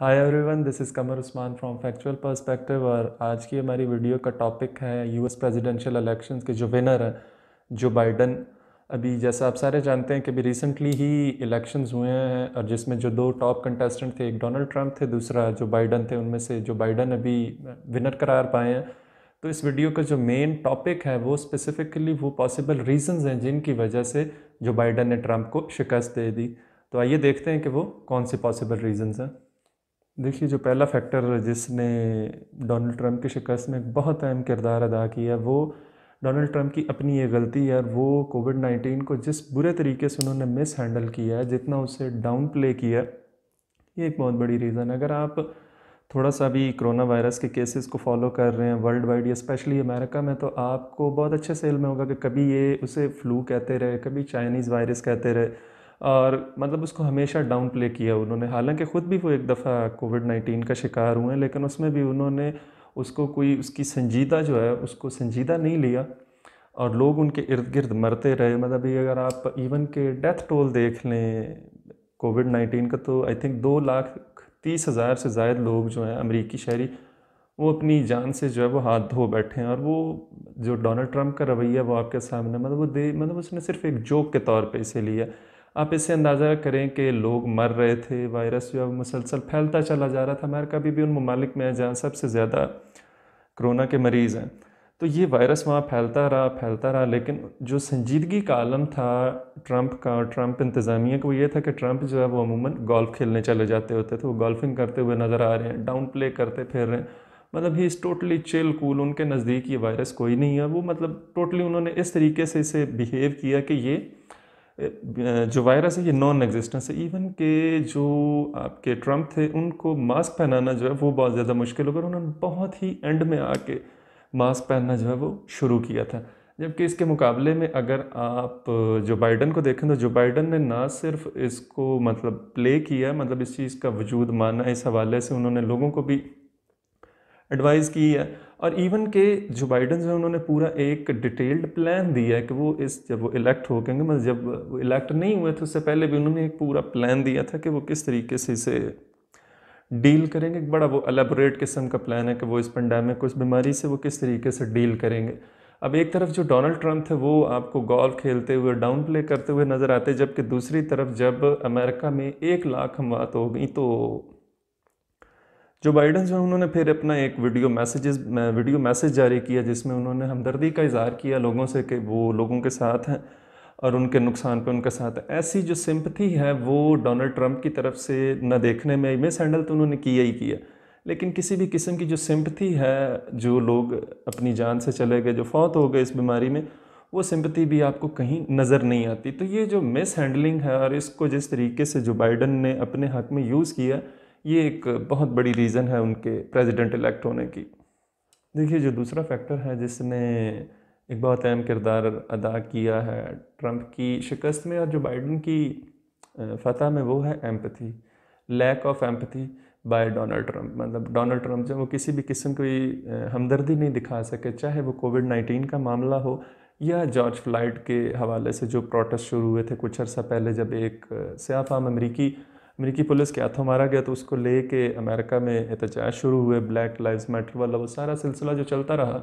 hi everyone this is Qamar Usman from factual perspective और आज की हमारी वीडियो का टॉपिक है यूएस प्रेसिडेंशियल इलेक्शंस के जो विनर हैं जो बाइडन अभी जैसा आप सारे जानते हैं कि अभी रिसेंटली ही इलेक्शंस हुए हैं और जिसमें जो दो टॉप कंटेस्टेंट थे एक डोनाल्ड ट्रंप थे दूसरा जो बाइडन थे उनमें से जो बाइडन अभी विनर करार पाए हैं तो इस वीडियो का जो मेन टॉपिक है वो स्पेसिफिकली वो पॉसिबल रीजंस हैं जिनकी वजह से जो बाइडन ने ट्रंप को शिकस्त दे दी तो आइए देखते हैं कि वो कौन से पॉसिबल रीजंस हैं देखिए जो पहला फैक्टर जिसने डोनाल्ड ट्रंप की शिकस्त में एक बहुत अहम किरदार अदा किया वो डोनाल्ड ट्रंप की अपनी ये गलती है वो कोविड नाइन्टीन को जिस बुरे तरीके से उन्होंने मिस हैंडल किया जितना उसे डाउन प्ले किया ये एक बहुत बड़ी रीज़न है अगर आप थोड़ा सा भी कोरोना वायरस के केसेस को फॉलो कर रहे हैं वर्ल्ड वाइड या स्पेशली अमेरिका में तो आपको बहुत अच्छे सेल में होगा कि कभी ये उसे फ्लू कहते रहे कभी चाइनीज़ वायरस कहते रहे और मतलब उसको हमेशा डाउन प्ले किया उन्होंने हालांकि ख़ुद भी वो एक दफ़ा कोविड नाइन्टीन का शिकार हुए हैं लेकिन उसमें भी उन्होंने उसको कोई उसकी संजीदा जो है उसको संजीदा नहीं लिया और लोग उनके इर्द गिर्द मरते रहे मतलब ये अगर आप इवन के डेथ टोल देख लें कोविड नाइन्टीन का तो आई थिंक दो लाख तीस हज़ार से ज़ायद लोग जो हैं अमरीकी शहरी वो अपनी जान से जो है वो हाथ धो बैठे हैं और वो जो डोनाल्ड ट्रंप का रवैया वो आपके सामने मतलब वो दे मतलब उसने सिर्फ एक जोक के तौर पे इसे लिया आप इससे अंदाज़ा करें कि लोग मर रहे थे वायरस जो है मुसलसल फैलता चला जा रहा था अमेरिका भी, भी उन ममालिक में है जहाँ सबसे ज़्यादा करोना के मरीज़ हैं तो ये वायरस वहाँ फैलता रहा फैलता रहा लेकिन जो संजीदगी का आलम था ट्रंप का और ट्रंप इंतज़ामिया का वो ये था कि ट्रंप जो है वो अमूमन गोल्फ़ खेलने चले जाते होते थे वो गोल्फिंग करते हुए नज़र आ रहे हैं डाउन प्ले करते फिर रहे हैं मतलब ही इज़ टोटली चिल कूल उनके नज़दीक ये वायरस कोई नहीं है वो मतलब टोटली उन्होंने इस तरीके से इसे बिहेव किया कि ये जो वायरस है ये नॉन एग्जिस्टेंस है इवन के जो आपके ट्रंप थे उनको मास्क पहनाना जो है वो बहुत ज़्यादा मुश्किल होगा उन्होंने बहुत ही एंड में आके मास्क पहनना जो है वो शुरू किया था जबकि इसके मुकाबले में अगर आप जो बाइडन को देखें तो जो बाइडन ने ना सिर्फ इसको मतलब प्ले किया मतलब इस चीज़ का वजूद माना इस हवाले से उन्होंने लोगों को भी एडवाइज़ की है और इवन के जो बाइडन जो है उन्होंने पूरा एक डिटेल्ड प्लान दिया है कि वो इस जब वो इलेक्ट हो गए मतलब जब वो इलेक्ट नहीं हुए थे उससे पहले भी उन्होंने एक पूरा प्लान दिया था कि वो किस तरीके से इसे डील करेंगे एक बड़ा वो एलेबोरेट किस्म का प्लान है कि वो इस पेंडेमिक को इस बीमारी से वो किस तरीके से डील करेंगे अब एक तरफ जो डोनाल्ड ट्रंप थे वो आपको गोल्फ खेलते हुए डाउन प्ले करते हुए नज़र आते जबकि दूसरी तरफ जब अमेरिका में एक लाख बात हो गई तो जो बाइडन जो उन्होंने फिर अपना एक वीडियो मैसेजेस वीडियो मैसेज जारी किया जिसमें उन्होंने हमदर्दी का इजहार किया लोगों से कि वो लोगों के साथ हैं और उनके नुकसान पे उनके साथ ऐसी जो सिंपथी है वो डोनाल्ड ट्रंप की तरफ से न देखने में मिस हैंडल तो उन्होंने किया ही किया लेकिन किसी भी किस्म की जो सिंपथी है जो लोग अपनी जान से चले गए जो फौत हो गए इस बीमारी में वो सिंपति भी आपको कहीं नज़र नहीं आती तो ये जो मिस हैंडलिंग है और इसको जिस तरीके से जो बाइडन ने अपने हक में यूज़ किया ये एक बहुत बड़ी रीज़न है उनके प्रेसिडेंट इलेक्ट होने की देखिए जो दूसरा फैक्टर है जिसने एक बहुत अहम किरदार अदा किया है ट्रंप की शिकस्त में और जो बाइडन की फतह में वो है empathy lack of empathy by Donald Trump मतलब डोनाल्ड ट्रंप जो वो किसी भी किस्म की हमदर्दी नहीं दिखा सके चाहे वो कोविड नाइन्टीन का मामला हो या जॉर्ज फ्लाइट के हवाले से जो प्रोटेस्ट शुरू हुए थे कुछ अर्सा पहले जब एक सयाफाम अमरीकी अमेरिकी पुलिस के हाथों मारा गया तो उसको ले के अमेरिका में एहतजाज शुरू हुए ब्लैक लाइव मैटर वाला वो सारा सिलसिला जो चलता रहा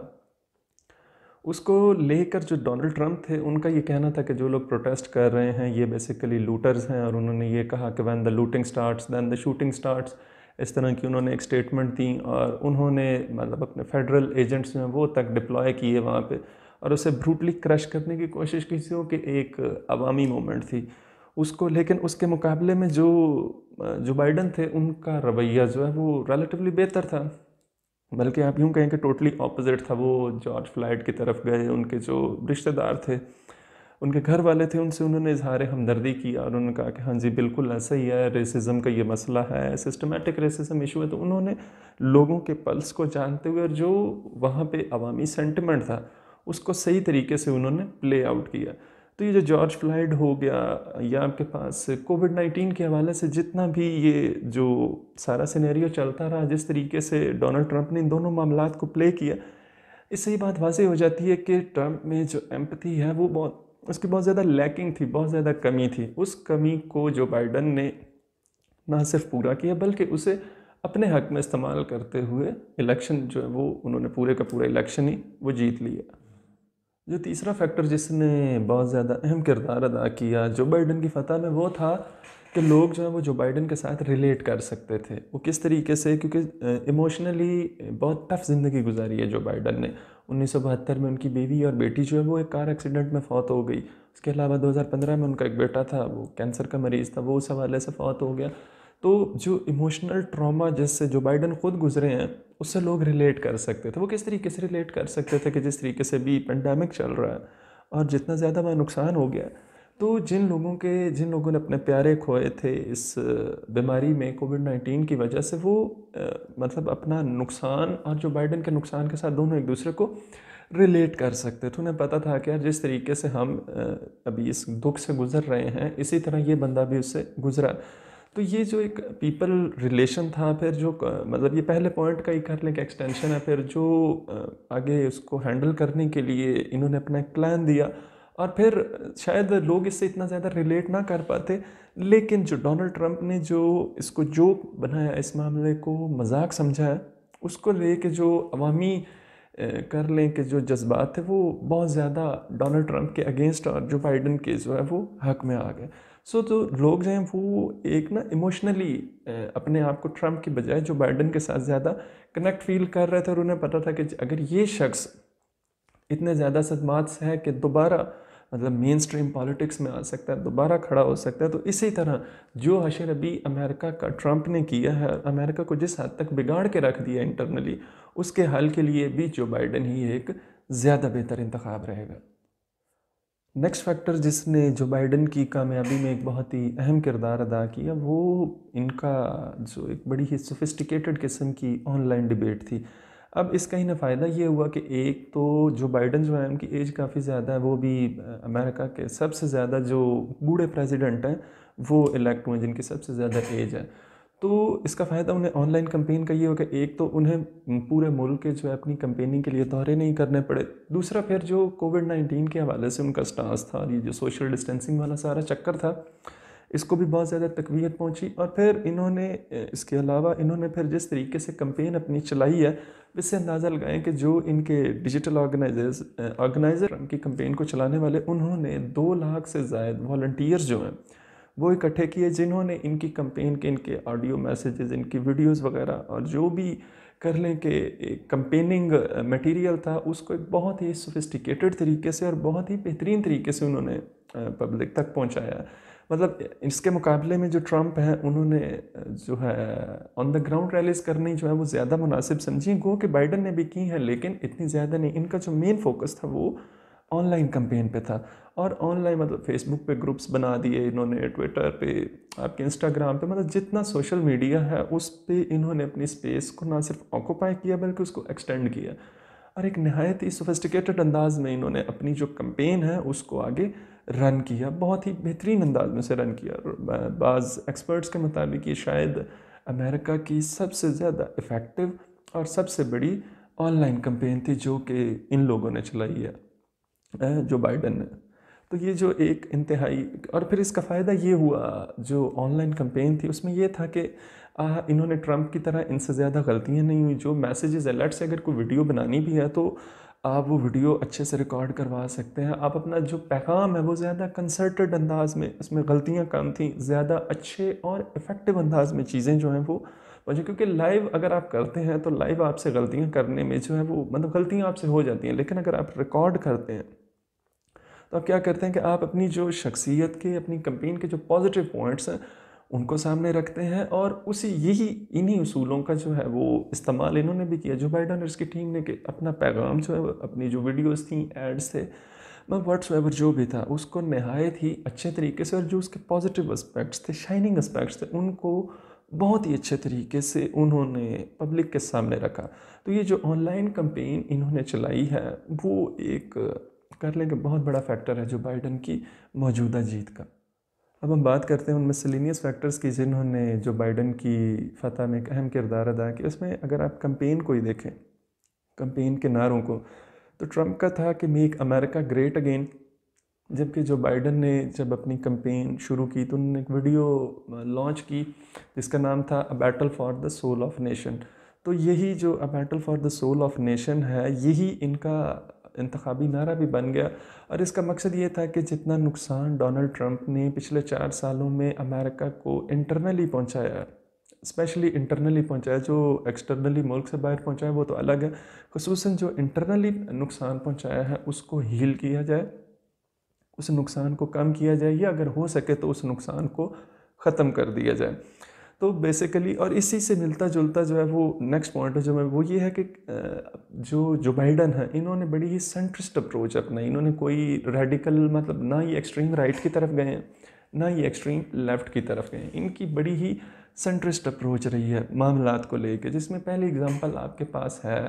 उसको लेकर जो डोनाल्ड ट्रंप थे उनका ये कहना था कि जो लोग प्रोटेस्ट कर रहे हैं ये बेसिकली लूटर्स हैं और उन्होंने ये कहा कि when the looting starts then the shooting starts इस तरह की उन्होंने एक स्टेटमेंट दी और उन्होंने मतलब अपने फेडरल एजेंट्स हैं वो तक डिप्लॉय किए वहाँ पर और उसे ब्रूटली क्रश करने की कोशिश की थी कि एक अवामी मोमेंट थी उसको लेकिन उसके मुकाबले में जो जो बाइडन थे उनका रवैया जो है वो रिलेटिवली बेहतर था बल्कि आप यूँ कहें कि टोटली ऑपोजिट था वो जॉर्ज फ्लाइट की तरफ गए उनके जो रिश्तेदार थे उनके घर वाले थे उनसे उन्होंने इजहार हमदर्दी किया और उन्होंने कहा कि हाँ जी बिल्कुल ऐसा ही है रेसिज्म का ये मसला है सिस्टमेटिक रेसिज्म इशू है तो उन्होंने लोगों के पल्स को जानते हुए और जो वहाँ पे अवामी सेंटिमेंट था उसको सही तरीके से उन्होंने प्ले आउट किया तो ये जो जॉर्ज फ्लाइड हो गया या आपके पास कोविड नाइन्टीन के हवाले से जितना भी ये जो सारा सिनेरियो चलता रहा जिस तरीके से डोनाल्ड ट्रंप ने इन दोनों मामला को प्ले किया इससे ये बात वाजह हो जाती है कि ट्रंप में जो एम्पथी है वो बहुत उसकी बहुत ज़्यादा लैकिंग थी बहुत ज़्यादा कमी थी उस कमी को जो बाइडन ने ना सिर्फ पूरा किया बल्कि उसे अपने हक में इस्तेमाल करते हुए इलेक्शन जो है वो उन्होंने पूरे का पूरा इलेक्शन ही वो जीत लिया जो तीसरा फैक्टर जिसने बहुत ज़्यादा अहम किरदार अदा किया जो बाइडन की फतह में वो था कि लोग जो है वो जो बाइडन के साथ रिलेट कर सकते थे वो किस तरीके से क्योंकि इमोशनली बहुत टफ ज़िंदगी गुजारी है जो बाइडन ने उन्नीस में उनकी बीवी और बेटी जो है वो एक कार एक्सीडेंट में फौत हो गई उसके अलावा 2015 में उनका एक बेटा था वो कैंसर का मरीज़ था वो उस हवाले से फौत हो गया तो जो इमोशनल ट्रॉमा जिससे जो बाइडन खुद गुजरे हैं उससे लोग रिलेट कर सकते थे वो किस तरीके से रिलेट कर सकते थे कि जिस तरीके से भी पेंडेमिक चल रहा है और जितना ज़्यादा वहाँ नुकसान हो गया तो जिन लोगों के जिन लोगों ने अपने प्यारे खोए थे इस बीमारी में कोविड नाइन्टीन की वजह से वो आ, मतलब अपना नुकसान और जो बाइडन के नुकसान के साथ दोनों एक दूसरे को रिलेट कर सकते थे उन्हें पता था कि यार जिस तरीके से हम अभी इस दुख से गुज़र रहे हैं इसी तरह ये बंदा भी उससे गुज़रा तो ये जो एक पीपल रिलेशन था फिर जो मतलब ये पहले पॉइंट का ही कर लें कि एक्सटेंशन है फिर जो आगे उसको हैंडल करने के लिए इन्होंने अपना एक प्लान दिया और फिर शायद लोग इससे इतना ज़्यादा रिलेट ना कर पाते लेकिन जो डोनाल्ड ट्रंप ने जो इसको जो बनाया इस मामले को मजाक समझाया उसको ले के जो अवामी कर लें कि जो जज्बात थे वो बहुत ज़्यादा डोनाल्ड ट्रंप के अगेंस्ट और जो बाइडन के जो है वो हक में आ गए सो so, तो लोग जो हैं वो एक ना इमोशनली अपने आप को ट्रंप की बजाय जो बाइडन के साथ ज़्यादा कनेक्ट फील कर रहे थे और उन्हें पता था कि अगर ये शख्स इतने ज़्यादा सदमात से है कि दोबारा मतलब मेन स्ट्रीम पॉलिटिक्स में आ सकता है दोबारा खड़ा हो सकता है तो इसी तरह जो हशर अभी अमेरिका का ट्रंप ने किया है अमेरिका को जिस हद तक बिगाड़ के रख दिया इंटरनली उसके हल के लिए भी जो बाइडन ही एक ज़्यादा बेहतर इंतखब रहेगा नेक्स्ट फैक्टर जिसने जो बाइडन की कामयाबी में एक बहुत ही अहम किरदार अदा किया वो इनका जो एक बड़ी ही सोफिस्टिकेटेड किस्म की ऑनलाइन डिबेट थी अब इसका ही ना फ़ायदा ये हुआ कि एक तो जो बाइडन जो है उनकी एज काफ़ी ज़्यादा है वो भी अमेरिका के सबसे ज़्यादा जो बूढ़े प्रेसिडेंट हैं वो इलेक्ट हुए जिनकी सबसे ज़्यादा एज है तो इसका फ़ायदा उन्हें ऑनलाइन कंपेन का ये होगा एक तो उन्हें पूरे मुल्क के जो है अपनी कंपेनिंग के लिए दौरे नहीं करने पड़े दूसरा फिर जो कोविड नाइन्टीन के हवाले से उनका स्टांस था ये जो सोशल डिस्टेंसिंग वाला सारा चक्कर था इसको भी बहुत ज़्यादा तकवीत पहुंची और फिर इन्होंने इसके अलावा इन्होंने फिर जिस तरीके से कंपेन अपनी चलाई है इससे अंदाज़ा लगाएं कि जो इनके डिजिटल ऑर्गेनाइजर्स ऑर्गेनाइज़र की कंपेन को चलाने वाले उन्होंने दो लाख से जायद वॉल्टियर्स जो हैं वो इकट्ठे किए जिन्होंने इनकी कंपेन के इनके ऑडियो मैसेजेस इनकी वीडियोस वगैरह और जो भी कर लें कि कंपेनिंग मटेरियल था उसको एक बहुत ही सोफिस्टिकेटेड तरीके से और बहुत ही बेहतरीन तरीके से उन्होंने पब्लिक तक पहुंचाया मतलब इसके मुकाबले में जो ट्रंप हैं उन्होंने जो है ऑन द ग्राउंड रैलीज करनी जो है वो ज़्यादा मुनासिब समझी गो कि बाइडन ने भी की हैं लेकिन इतनी ज़्यादा नहीं इनका जो मेन फोकस था वो ऑनलाइन कंपेन पे था और ऑनलाइन मतलब फेसबुक पे ग्रुप्स बना दिए इन्होंने ट्विटर पे आपके इंस्टाग्राम पे मतलब जितना सोशल मीडिया है उस पर इन्होंने अपनी स्पेस को ना सिर्फ ऑक्यूपाई किया बल्कि उसको एक्सटेंड किया और एक नहायत ही सोफिस्टिकेटेड अंदाज में इन्होंने अपनी जो कंपेन है उसको आगे रन किया बहुत ही बेहतरीन अंदाज में से रन किया बाज़ एक्सपर्ट्स के मुताबिक ये शायद अमेरिका की सबसे ज़्यादा इफ़ेक्टिव और सबसे बड़ी ऑनलाइन कंपेन थी जो कि इन लोगों ने चलाई है जो बाइडन ने तो ये जो एक इंतहाई और फिर इसका फ़ायदा ये हुआ जो ऑनलाइन कंपेन थी उसमें ये था कि आ, इन्होंने ट्रंप की तरह इनसे ज़्यादा गलतियाँ नहीं हुई जो मैसेजेस अलर्ट से अगर कोई वीडियो बनानी भी है तो आप वो वीडियो अच्छे से रिकॉर्ड करवा सकते हैं आप अपना जो पैगाम है वो ज़्यादा कंसर्टेड अंदाज में उसमें गलतियाँ कम थी ज़्यादा अच्छे और इफ़ेक्टिव अंदाज में चीज़ें जो हैं वो मुझे क्योंकि लाइव अगर आप करते हैं तो लाइव आपसे गलतियाँ करने में जो है वो मतलब गलतियाँ आपसे हो जाती हैं लेकिन अगर आप रिकॉर्ड करते हैं तो आप क्या करते हैं कि आप अपनी जो शख्सियत के अपनी कंपेन के जो पॉजिटिव पॉइंट्स हैं उनको सामने रखते हैं और उसी यही इन्हीं उसूलों का जो है वो इस्तेमाल इन्होंने भी किया जो बाइडन और इसकी टीम ने कि अपना पैगाम जो है अपनी जो वीडियोस थी एड्स थे वर्ड्स वेवर जो भी था उसको नहायत ही अच्छे तरीके से और जो उसके पॉजिटिव एस्पेक्ट्स थे शाइनिंग एस्पेक्ट्स थे उनको बहुत ही अच्छे तरीके से उन्होंने पब्लिक के सामने रखा तो ये जो ऑनलाइन कंपेन इन्होंने चलाई है वो एक करने का बहुत बड़ा फैक्टर है जो बाइडन की मौजूदा जीत का अब हम बात करते हैं उनमें सिलिनियस फैक्टर्स की जिन्होंने जो बाइडन की फतह में एक अहम किरदार अदा किया उसमें अगर आप कंपेन को ही देखें कंपेन के नारों को तो ट्रंप का था कि मेक अमेरिका ग्रेट अगेन जबकि जो बाइडन ने जब अपनी कंपेन शुरू की तो उन्होंने एक वीडियो लॉन्च की जिसका नाम था a battle for the soul of nation तो यही जो a battle for the soul of nation है यही इनका इंतबी नारा भी बन गया और इसका मकसद ये था कि जितना नुकसान डोनाल्ड ट्रंप ने पिछले चार सालों में अमेरिका को इंटरनली पहुँचाया स्पेशली इंटरनली पहुँचाया जो एक्सटर्नली मुल्क से बाहर पहुँचाया वो तो अलग है खसूस जो इंटरनली नुकसान पहुँचाया है उसको हील किया जाए उस नुकसान को कम किया जाए या अगर हो सके तो उस नुकसान को ख़त्म कर दिया जाए तो बेसिकली और इसी से मिलता जुलता जो है वो नेक्स्ट पॉइंट है जो मैं वो ये है कि जो जो बाइडन है इन्होंने बड़ी ही सेंट्रिस्ट अप्रोच अपनाई इन्होंने कोई रेडिकल मतलब ना ही एक्सट्रीम राइट की तरफ गए हैं ना ही एक्सट्रीम लेफ़्ट की तरफ गए हैं इनकी बड़ी ही सेंट्रिस्ट अप्रोच रही है मामला को लेके जिसमें पहली एग्जांपल आपके पास है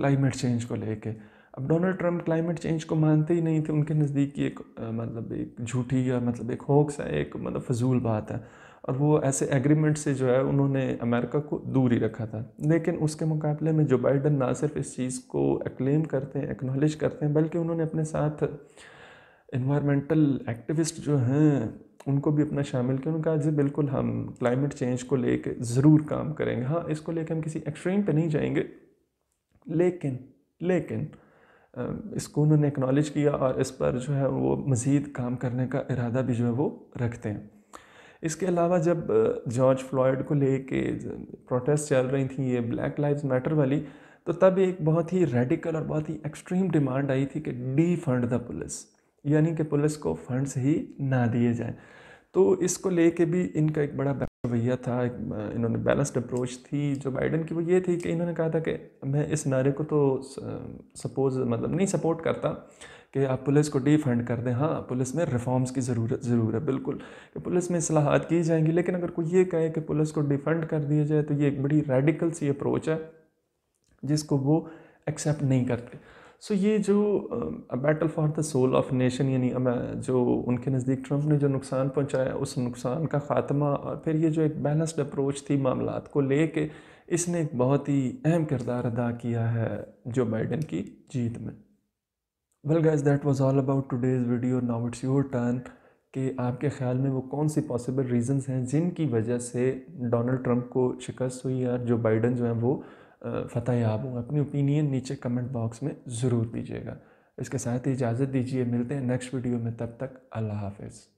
क्लाइमेट चेंज को लेके अब डोनाल्ड ट्रंप क्लाइमेट चेंज को मानते ही नहीं थे उनके नज़दीक एक मतलब एक झूठी या मतलब एक होक्स है एक मतलब फजूल बात है और वो ऐसे एग्रीमेंट से जो है उन्होंने अमेरिका को दूर ही रखा था लेकिन उसके मुकाबले में जो बाइडन ना सिर्फ इस चीज़ को एक्लेम करते हैं एक्नॉलेज करते हैं बल्कि उन्होंने अपने साथ इन्वायरमेंटल एक्टिविस्ट जो हैं उनको भी अपना शामिल किया उन्होंने कहा जी बिल्कुल हम क्लाइमेट चेंज को ले ज़रूर काम करेंगे हाँ इसको लेकर हम किसी एक्सट्रीम पर नहीं जाएंगे लेकिन लेकिन इसको उन्होंने एक्नॉलेज किया और इस पर जो है वो मज़ीद काम करने का इरादा भी जो है वो रखते हैं इसके अलावा जब जॉर्ज फ्लॉयड को लेके प्रोटेस्ट चल रही थी ये ब्लैक लाइव्स मैटर वाली तो तब एक बहुत ही रेडिकल और बहुत ही एक्सट्रीम डिमांड आई थी कि डी फंड द पुलिस यानी कि पुलिस को फंड्स ही ना दिए जाएं तो इसको लेके भी इनका एक बड़ा रवैया था एक इन्होंने बैलेंस्ड अप्रोच थी जो बाइडन की वो ये थी कि इन्होंने कहा था कि मैं इस नारे को तो सपोज मतलब नहीं सपोर्ट करता कि आप पुलिस को डिफंड कर दें हाँ पुलिस में रिफॉर्म्स की ज़रूरत ज़रूर है बिल्कुल कि पुलिस में असलाहत की जाएंगी लेकिन अगर कोई ये कहे कि पुलिस को डिफंड कर दिया जाए तो ये एक बड़ी रेडिकल सी अप्रोच है जिसको वो एक्सेप्ट नहीं करते सो ये जो battle for the soul of nation यानी जो उनके नज़दीक ट्रंप ने जो नुकसान पहुँचाया उस नुकसान का ख़ात्मा और फिर ये जो एक बैलेंसड अप्रोच थी मामला को ले के इसने एक बहुत ही अहम किरदार अदा किया है जो बाइडन की जीत में well guys that was all about today's video now it's your turn कि आपके ख्याल में वो कौन सी पॉसिबल रीजंस हैं जिनकी वजह से डोनाल्ड ट्रंप को शिकस्त हुई और जो बाइडन जो हैं वो फतह याब हों अपनी ओपिनियन नीचे कमेंट बॉक्स में ज़रूर दीजिएगा इसके साथ ही इजाज़त दीजिए मिलते हैं नेक्स्ट वीडियो में तब तक अल्लाह हाफिज़